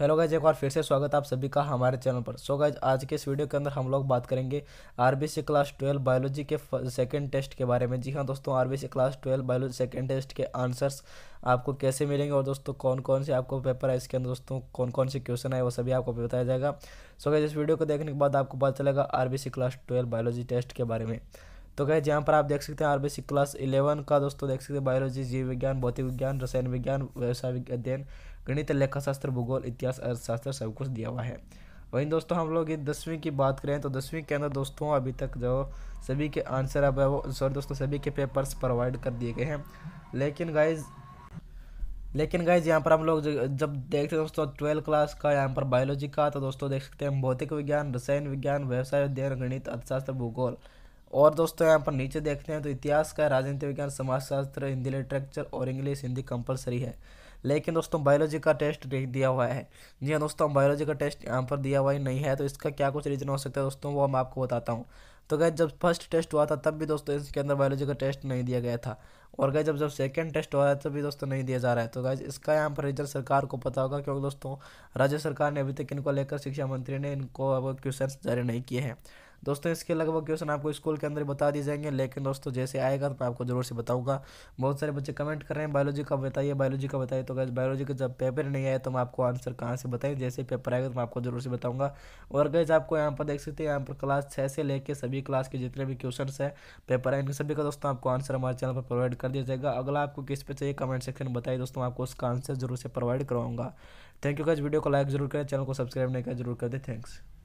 hello guys एक बार फिर से स्वागत आप सभी का हमारे चैनल पर सो so गाइज आज के इस वीडियो के अंदर हम लोग बात करेंगे आरबीसी क्लास ट्वेल्व बायोलॉजी के सेकंड टेस्ट के बारे में जी हाँ दोस्तों RBC class twelve biology second test के आंसर्स आपको कैसे मिलेंगे और दोस्तों कौन कौन से आपको पेपर है इसके अंदर दोस्तों कौन कौन से क्वेश्चन है वो सभी आपको बताया जाएगा सो so गाइज इस वीडियो को देखने के बाद आपको पता चलेगा R class twelve biology test के बारे में तो गए यहाँ पर आप देख सकते हैं आर बी क्लास इलेवन का दोस्तों देख सकते हैं बायोलॉजी जीव विज्ञान भौतिक विज्ञान रसायन विज्ञान व्यवसाय अध्ययन गणित लेखाशास्त्र भूगोल इतिहास अर्थशास्त्र सब कुछ दिया हुआ है वहीं दोस्तों हम लोग ये दसवीं की बात करें तो दसवीं के अंदर दोस्तों अभी तक जो सभी के आंसर अब सॉरी दोस्तों सभी के पेपर्स प्रोवाइड कर दिए गए हैं लेकिन गाइज लेकिन गाइज यहाँ पर हम लोग जब देखते हैं दोस्तों ट्वेल्थ क्लास का यहाँ पर बायोलॉजी का तो दोस्तों देख सकते हैं भौतिक विज्ञान रसायन विज्ञान व्यवसाय अध्ययन गणित अर्थशास्त्र भूगोल और दोस्तों यहाँ पर नीचे देखते हैं तो इतिहास का राजनीति विज्ञान समाजशास्त्र हिंदी लिटरेचर और इंग्लिश हिंदी कंपलसरी है लेकिन दोस्तों बायोलॉजी का टेस्ट दिया हुआ है जी हाँ दोस्तों बायोलॉजी का टेस्ट यहाँ पर दिया हुआ ही नहीं है तो इसका क्या कुछ रीज़न हो सकता है दोस्तों वो मैं आपको बताता हूँ तो गए जब फर्स्ट टेस्ट हुआ था तब भी दोस्तों इसके अंदर बायोलॉजी का टेस्ट नहीं दिया गया था और गए जब जब सेकेंड टेस्ट हुआ है तब भी दोस्तों नहीं दिया जा रहा है तो गए इसका यहाँ पर रीजन सरकार को पता होगा क्योंकि दोस्तों राज्य सरकार ने अभी तक इनको लेकर शिक्षा मंत्री ने इनको अब क्वेश्चन जारी नहीं किए हैं दोस्तों इसके लगभग क्वेश्चन आपको स्कूल के अंदर बता दिए जाएंगे लेकिन दोस्तों जैसे आएगा तो मैं आपको जरूर से बताऊंगा बहुत सारे बच्चे कमेंट कर रहे हैं बायोलॉजी का बताइए बायोलॉजी का बताइए तो गैस बायोलॉजी का जब पेपर नहीं आया तो मैं आपको आंसर कहाँ से बताएं जैसे पेपर आएगा तो मैं आपको जरूर से बताऊँगा और गैस आपको यहाँ पर देख सकते हैं यहाँ पर क्लास छः से लेकर सभी क्लास के जितने भी क्वेश्चन है पेपर है इन सभी का दोस्तों आपको आंसर हमारे चैनल पर प्रोवाइड कर दिया जाएगा अगला आपको किस पे चाहिए कमेंट सेक्शन में बताइए दोस्तों आपको उसका आंसर जरूर से प्रोवाइड करवाऊंगा थैंक यू गैस वीडियो को लाइक जरूर करें चैनल को सब्सक्राइब नहीं करें जरूर कर दें थैंक्स